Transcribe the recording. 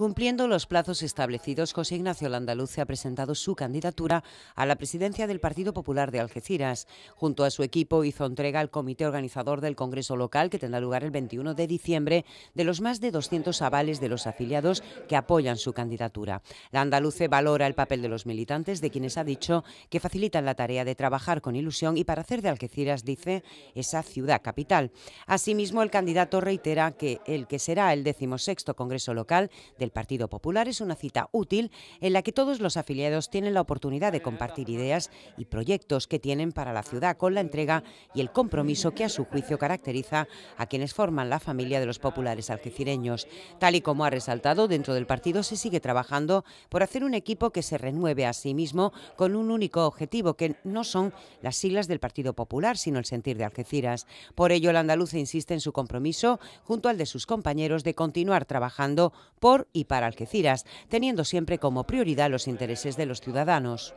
Cumpliendo los plazos establecidos, José Ignacio Landaluce ha presentado su candidatura a la presidencia del Partido Popular de Algeciras. Junto a su equipo hizo entrega al comité organizador del Congreso Local, que tendrá lugar el 21 de diciembre, de los más de 200 avales de los afiliados que apoyan su candidatura. Landaluce valora el papel de los militantes, de quienes ha dicho que facilitan la tarea de trabajar con ilusión y para hacer de Algeciras, dice, esa ciudad capital. Asimismo, el candidato reitera que el que será el 16 Congreso Local del el Partido Popular es una cita útil en la que todos los afiliados tienen la oportunidad de compartir ideas y proyectos que tienen para la ciudad con la entrega y el compromiso que a su juicio caracteriza a quienes forman la familia de los populares algecireños. Tal y como ha resaltado, dentro del partido se sigue trabajando por hacer un equipo que se renueve a sí mismo con un único objetivo, que no son las siglas del Partido Popular, sino el sentir de Algeciras. Por ello, el andaluz insiste en su compromiso, junto al de sus compañeros, de continuar trabajando por y para Algeciras, teniendo siempre como prioridad los intereses de los ciudadanos.